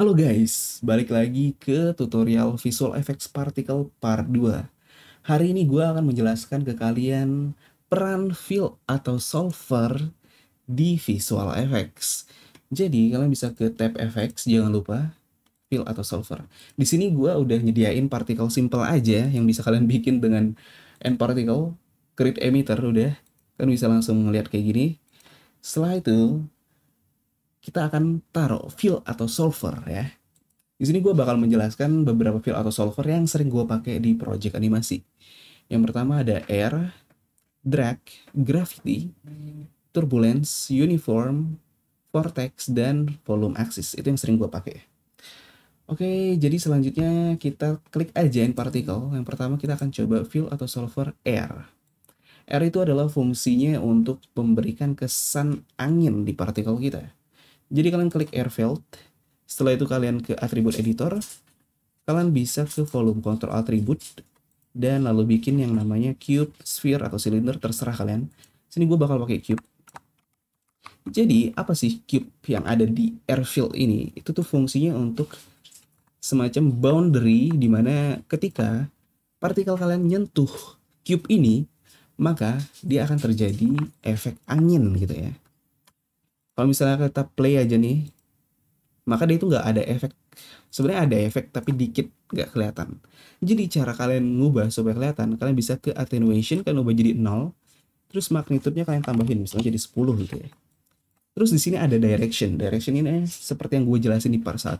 Halo guys, balik lagi ke tutorial Visual Effects Particle Part 2. Hari ini gue akan menjelaskan ke kalian peran fill atau solver di Visual Effects. Jadi kalian bisa ke tab effects, jangan lupa fill atau solver. Di sini gue udah nyediain partikel simple aja yang bisa kalian bikin dengan end particle, create emitter udah. Kan bisa langsung ngeliat kayak gini. Setelah itu kita akan taruh fill atau solver ya. Di sini gue bakal menjelaskan beberapa fill atau solver yang sering gue pakai di project animasi. Yang pertama ada air, drag, gravity, turbulence, uniform, vortex, dan volume axis. Itu yang sering gue pakai. Oke, jadi selanjutnya kita klik aja in particle. Yang pertama kita akan coba fill atau solver air. Air itu adalah fungsinya untuk memberikan kesan angin di partikel kita. Jadi kalian klik airfield, setelah itu kalian ke atribut editor, kalian bisa ke volume control atribut, dan lalu bikin yang namanya cube, sphere, atau silinder, terserah kalian. Sini gue bakal pakai cube. Jadi, apa sih cube yang ada di airfield ini? Itu tuh fungsinya untuk semacam boundary di mana ketika partikel kalian nyentuh cube ini maka dia akan terjadi efek angin gitu ya kalau misalnya kita play aja nih maka dia itu nggak ada efek sebenarnya ada efek tapi dikit nggak kelihatan jadi cara kalian ngubah supaya kelihatan kalian bisa ke attenuation kalian ubah jadi nol terus magnitudenya kalian tambahin misalnya jadi 10 gitu ya terus di sini ada direction direction ini seperti yang gue jelasin di part 1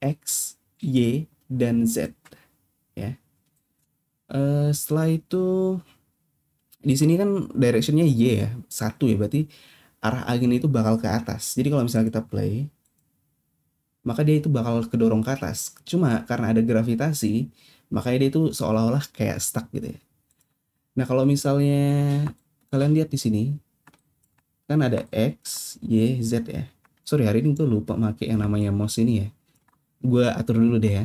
x y dan z ya uh, setelah itu di sini kan directionnya y ya satu ya berarti arah angin itu bakal ke atas. Jadi kalau misalnya kita play, maka dia itu bakal kedorong ke atas. Cuma karena ada gravitasi, makanya dia itu seolah-olah kayak stuck gitu ya. Nah kalau misalnya kalian lihat di sini, kan ada X, Y, Z ya. Sorry hari ini gue lupa pakai yang namanya mouse ini ya. Gue atur dulu deh ya.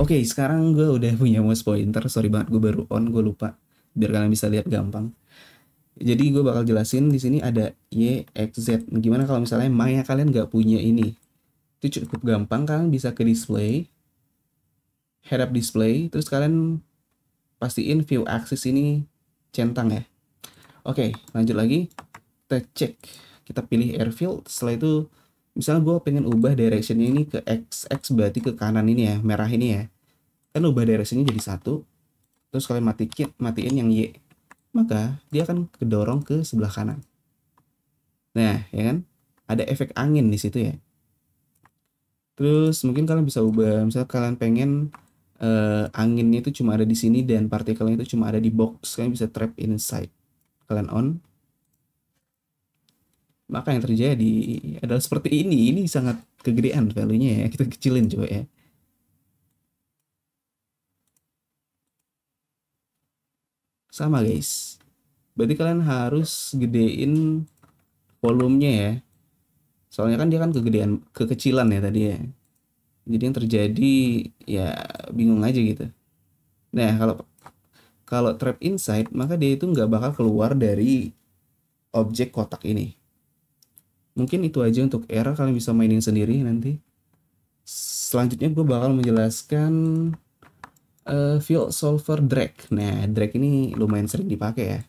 Oke sekarang gue udah punya mouse pointer, sorry banget gue baru on, gue lupa. Biar kalian bisa lihat gampang. Jadi gue bakal jelasin di sini ada Y, X, Z. Gimana kalau misalnya maya kalian nggak punya ini? Itu cukup gampang, kalian bisa ke display, head up display, terus kalian pastiin view axis ini centang ya. Oke, lanjut lagi. Kita cek. Kita pilih airfield, setelah itu misalnya gue pengen ubah directionnya ini ke X, X berarti ke kanan ini ya, merah ini ya. Kan ubah directionnya jadi satu, terus kalian matikin, matiin yang Y maka dia akan kedorong ke sebelah kanan. Nah, ya kan? Ada efek angin di situ ya. Terus mungkin kalian bisa ubah, misalnya kalian pengen uh, anginnya itu cuma ada di sini dan partikelnya itu cuma ada di box, kalian bisa trap inside. Kalian on. Maka yang terjadi adalah seperti ini. Ini sangat kegedean value-nya ya. Kita kecilin coba ya. sama guys berarti kalian harus gedein volumenya ya soalnya kan dia kan kegedean kekecilan ya tadi ya jadi yang terjadi ya bingung aja gitu nah kalau kalau trap inside maka dia itu nggak bakal keluar dari objek kotak ini mungkin itu aja untuk era kalian bisa mainin sendiri nanti selanjutnya gue bakal menjelaskan uh, eh, fuel solver drag. Nah, drag ini lumayan sering dipakai ya.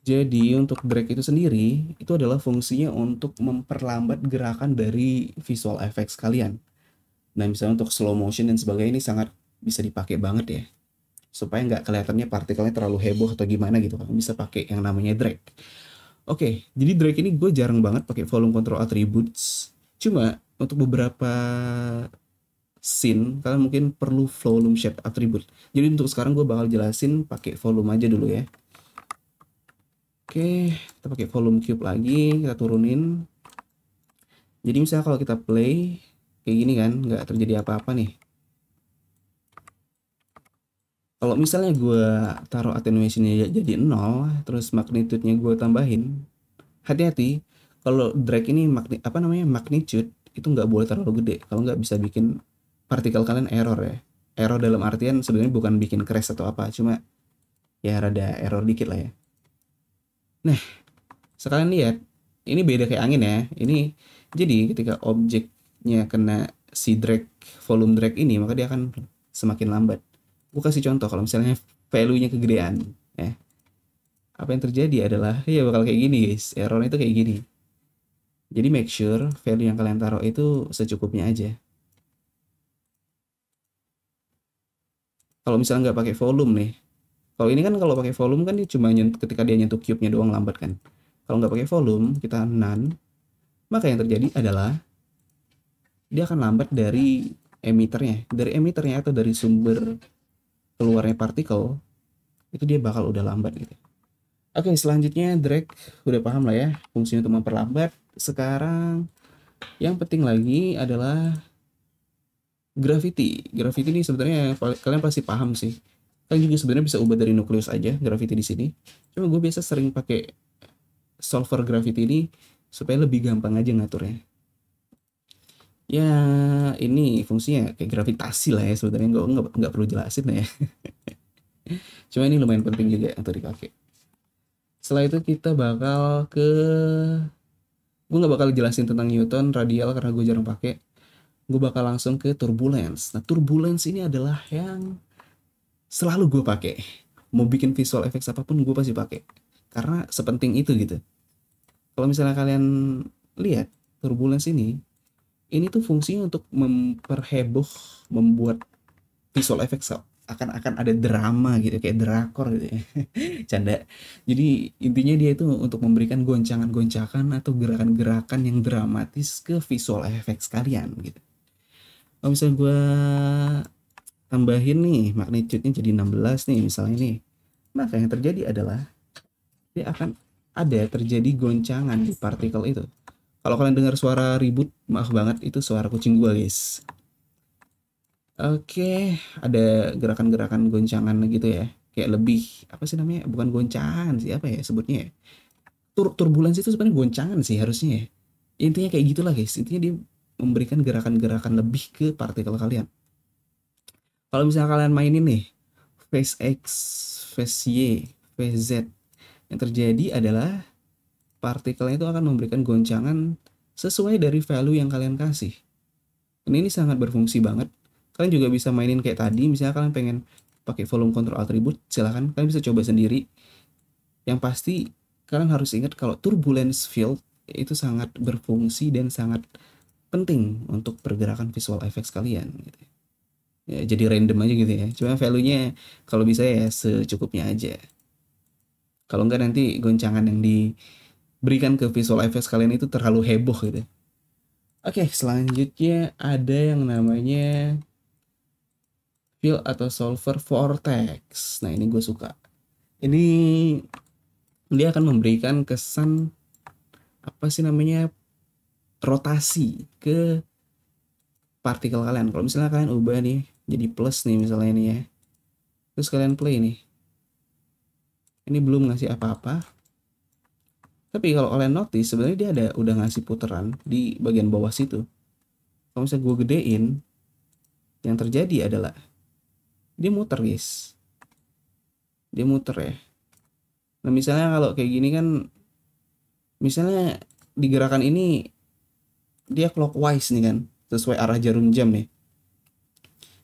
Jadi untuk drag itu sendiri itu adalah fungsinya untuk memperlambat gerakan dari visual effects kalian. Nah, misalnya untuk slow motion dan sebagainya ini sangat bisa dipakai banget ya supaya nggak kelihatannya partikelnya terlalu heboh atau gimana gitu kamu bisa pakai yang namanya drag oke okay, jadi drag ini gue jarang banget pakai volume control attributes cuma untuk beberapa scene, kalian mungkin perlu volume shape attribute. Jadi untuk sekarang gue bakal jelasin pakai volume aja dulu ya. Oke, kita pakai volume cube lagi, kita turunin. Jadi misalnya kalau kita play kayak gini kan, nggak terjadi apa-apa nih. Kalau misalnya gue taruh attenuationnya jadi 0, terus magnitude-nya gue tambahin, hati-hati kalau drag ini magni apa namanya magnitude itu nggak boleh terlalu gede kalau nggak bisa bikin partikel kalian error ya error dalam artian sebenarnya bukan bikin crash atau apa cuma ya rada error dikit lah ya nah sekalian lihat ini beda kayak angin ya ini jadi ketika objeknya kena si drag volume drag ini maka dia akan semakin lambat gue kasih contoh kalau misalnya value-nya kegedean ya apa yang terjadi adalah ya bakal kayak gini guys errornya itu kayak gini jadi make sure value yang kalian taruh itu secukupnya aja kalau misalnya nggak pakai volume nih kalau ini kan kalau pakai volume kan dia cuma nyentuh, ketika dia nyentuh cube-nya doang lambat kan kalau nggak pakai volume kita nan, maka yang terjadi adalah dia akan lambat dari emiternya dari emiternya atau dari sumber keluarnya partikel itu dia bakal udah lambat gitu Oke selanjutnya drag udah paham lah ya fungsinya untuk memperlambat sekarang yang penting lagi adalah gravity gravity ini sebenarnya kalian pasti paham sih kalian juga sebenarnya bisa ubah dari nukleus aja gravity di sini cuma gue biasa sering pakai solver gravity ini supaya lebih gampang aja ngaturnya ya ini fungsinya kayak gravitasi lah ya sebenarnya Gue nggak nggak perlu jelasin ya cuma ini lumayan penting juga untuk dipakai setelah itu kita bakal ke gue nggak bakal jelasin tentang Newton radial karena gue jarang pakai gue bakal langsung ke turbulence. Nah, turbulence ini adalah yang selalu gue pakai. Mau bikin visual effects apapun gue pasti pakai. Karena sepenting itu gitu. Kalau misalnya kalian lihat turbulence ini, ini tuh fungsinya untuk memperheboh, membuat visual effects akan akan ada drama gitu kayak drakor gitu ya. canda jadi intinya dia itu untuk memberikan goncangan-goncangan atau gerakan-gerakan yang dramatis ke visual effects kalian gitu kalau misalnya gue tambahin nih magnitude-nya jadi 16 nih misalnya nih maka yang terjadi adalah dia akan ada terjadi goncangan di partikel itu kalau kalian dengar suara ribut maaf banget itu suara kucing gue guys oke ada gerakan-gerakan goncangan gitu ya kayak lebih apa sih namanya bukan goncangan sih apa ya sebutnya ya Tur turbulensi itu sebenarnya goncangan sih harusnya ya intinya kayak gitulah guys intinya dia memberikan gerakan-gerakan lebih ke partikel kalian. Kalau misalnya kalian mainin nih face X, face Y, face Z, yang terjadi adalah partikelnya itu akan memberikan goncangan sesuai dari value yang kalian kasih. Dan ini sangat berfungsi banget. Kalian juga bisa mainin kayak tadi, misalnya kalian pengen pakai volume control atribut, silahkan kalian bisa coba sendiri. Yang pasti kalian harus ingat kalau turbulence field itu sangat berfungsi dan sangat penting untuk pergerakan visual effects kalian gitu. Ya. ya, jadi random aja gitu ya. Cuma value-nya kalau bisa ya secukupnya aja. Kalau enggak nanti goncangan yang diberikan ke visual effects kalian itu terlalu heboh gitu. Ya. Oke, selanjutnya ada yang namanya fill atau solver vortex. Nah, ini gue suka. Ini dia akan memberikan kesan apa sih namanya rotasi ke partikel kalian. Kalau misalnya kalian ubah nih jadi plus nih misalnya ini ya. Terus kalian play nih. Ini belum ngasih apa-apa. Tapi kalau kalian notice sebenarnya dia ada udah ngasih puteran di bagian bawah situ. Kalau misalnya gue gedein, yang terjadi adalah dia muter guys. Dia muter ya. Nah misalnya kalau kayak gini kan, misalnya di gerakan ini dia clockwise nih kan sesuai arah jarum jam nih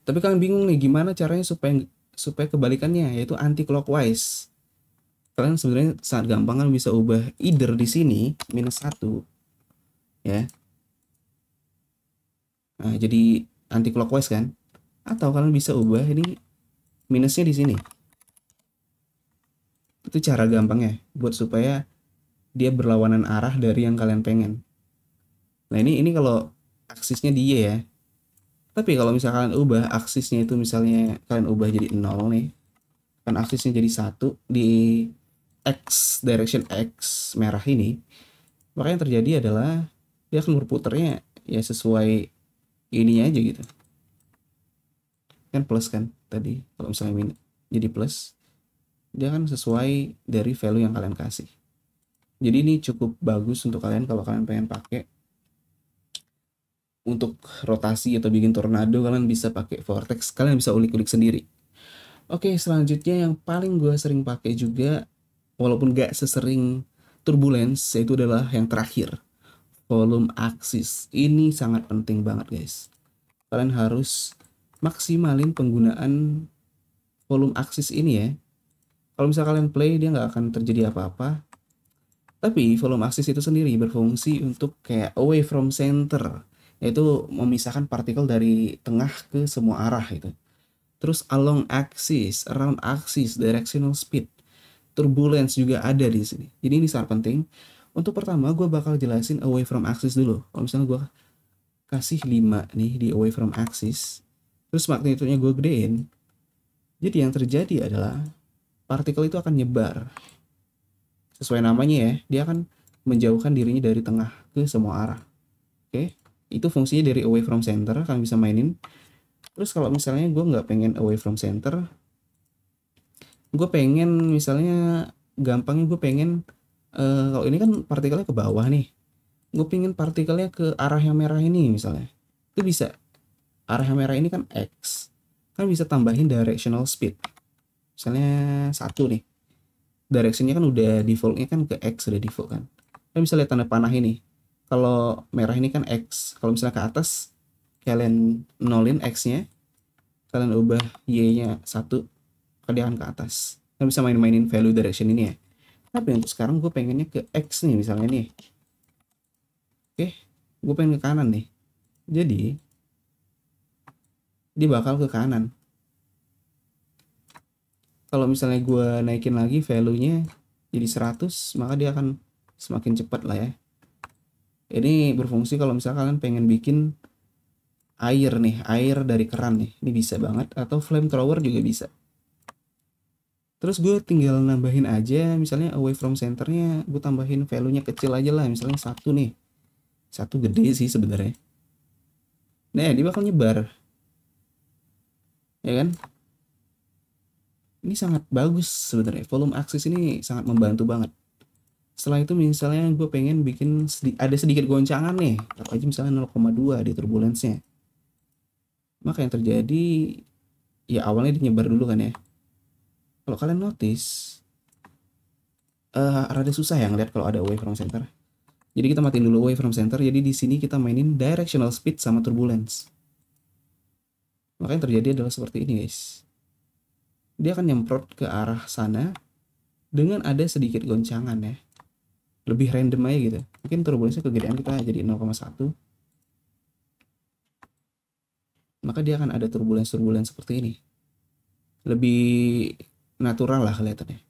tapi kalian bingung nih gimana caranya supaya supaya kebalikannya yaitu anti clockwise kalian sebenarnya sangat gampang kan bisa ubah either di sini minus satu ya nah, jadi anti clockwise kan atau kalian bisa ubah ini minusnya di sini itu cara gampangnya buat supaya dia berlawanan arah dari yang kalian pengen Nah ini ini kalau aksisnya dia ya. Tapi kalau misalkan ubah aksisnya itu misalnya kalian ubah jadi 0 nih. Kan aksisnya jadi satu di X direction X merah ini. Maka yang terjadi adalah dia akan berputarnya ya sesuai ini aja gitu. Kan plus kan tadi kalau misalnya min jadi plus dia kan sesuai dari value yang kalian kasih. Jadi ini cukup bagus untuk kalian kalau kalian pengen pakai untuk rotasi atau bikin tornado kalian bisa pakai vortex kalian bisa ulik-ulik sendiri oke selanjutnya yang paling gue sering pakai juga walaupun gak sesering turbulence itu adalah yang terakhir volume axis ini sangat penting banget guys kalian harus maksimalin penggunaan volume axis ini ya kalau misalnya kalian play dia nggak akan terjadi apa-apa tapi volume axis itu sendiri berfungsi untuk kayak away from center yaitu memisahkan partikel dari tengah ke semua arah itu. Terus along axis, around axis, directional speed, turbulence juga ada di sini. Jadi ini sangat penting. Untuk pertama, gue bakal jelasin away from axis dulu. Kalau misalnya gue kasih 5 nih di away from axis, terus magnitudenya gue gedein, jadi yang terjadi adalah partikel itu akan nyebar. Sesuai namanya ya, dia akan menjauhkan dirinya dari tengah ke semua arah. Oke. Okay? itu fungsinya dari away from center kalian bisa mainin terus kalau misalnya gue nggak pengen away from center gue pengen misalnya gampangnya gue pengen uh, kalau ini kan partikelnya ke bawah nih gue pengen partikelnya ke arah yang merah ini misalnya itu bisa arah yang merah ini kan x kan bisa tambahin directional speed misalnya satu nih directionnya kan udah defaultnya kan ke x udah default kan kalian bisa lihat tanda panah ini kalau merah ini kan X kalau misalnya ke atas kalian nolin X nya kalian ubah Y nya satu kalian ke atas kalian bisa main-mainin value direction ini ya tapi untuk sekarang gue pengennya ke X nih misalnya nih oke gue pengen ke kanan nih jadi dia bakal ke kanan kalau misalnya gue naikin lagi value nya jadi 100 maka dia akan semakin cepat lah ya ini berfungsi kalau misalkan pengen bikin air nih air dari keran nih ini bisa banget atau flame flamethrower juga bisa terus gue tinggal nambahin aja misalnya away from centernya gue tambahin value nya kecil aja lah misalnya satu nih satu gede sih sebenarnya nah dia bakal nyebar ya kan ini sangat bagus sebenarnya volume axis ini sangat membantu banget setelah itu misalnya gue pengen bikin sedi ada sedikit goncangan nih apa aja misalnya 0,2 di turbulensnya maka yang terjadi ya awalnya dinyebar dulu kan ya kalau kalian notice uh, rada susah ya ngeliat kalau ada away from center jadi kita matiin dulu away from center jadi di sini kita mainin directional speed sama turbulence maka yang terjadi adalah seperti ini guys dia akan nyemprot ke arah sana dengan ada sedikit goncangan ya lebih random aja gitu mungkin turbulensi kegedean kita jadi 0,1 maka dia akan ada turbulensi-turbulensi seperti ini lebih natural lah kelihatannya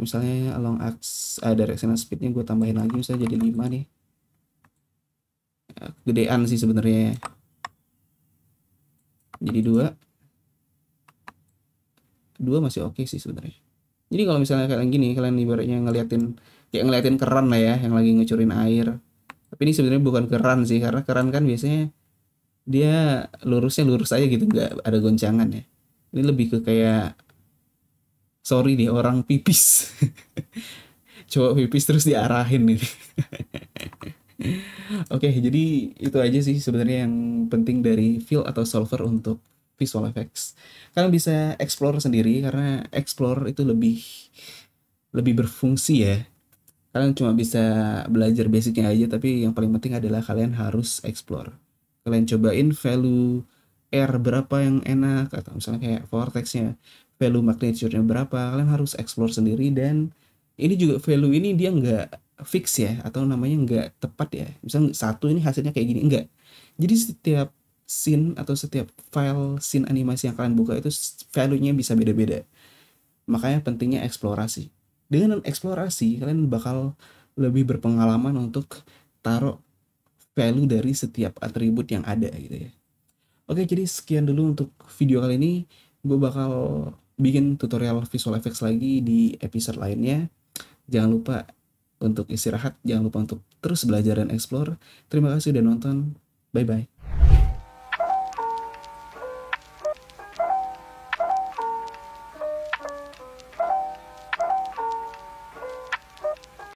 misalnya along x uh, eh, directional speednya gue tambahin lagi misalnya jadi 5 nih eh, Kegedean sih sebenarnya jadi dua dua masih oke okay sih sebenarnya jadi kalau misalnya kalian gini kalian ibaratnya ngeliatin kayak ngeliatin keran lah ya yang lagi ngucurin air tapi ini sebenarnya bukan keran sih karena keran kan biasanya dia lurusnya lurus aja gitu nggak ada goncangan ya ini lebih ke kayak sorry deh orang pipis cowok pipis terus diarahin nih gitu. Oke, jadi itu aja sih sebenarnya yang penting dari fill atau solver untuk visual effects. Kalian bisa explore sendiri karena explore itu lebih lebih berfungsi ya. Kalian cuma bisa belajar basicnya aja tapi yang paling penting adalah kalian harus explore. Kalian cobain value R berapa yang enak atau misalnya kayak vortexnya value magnitude-nya berapa kalian harus explore sendiri dan ini juga value ini dia nggak fix ya atau namanya nggak tepat ya misalnya satu ini hasilnya kayak gini enggak jadi setiap scene atau setiap file scene animasi yang kalian buka itu value-nya bisa beda-beda. Makanya pentingnya eksplorasi. Dengan eksplorasi kalian bakal lebih berpengalaman untuk taruh value dari setiap atribut yang ada gitu ya. Oke, jadi sekian dulu untuk video kali ini. Gue bakal bikin tutorial visual effects lagi di episode lainnya. Jangan lupa untuk istirahat, jangan lupa untuk terus belajar dan explore. Terima kasih sudah nonton. Bye-bye.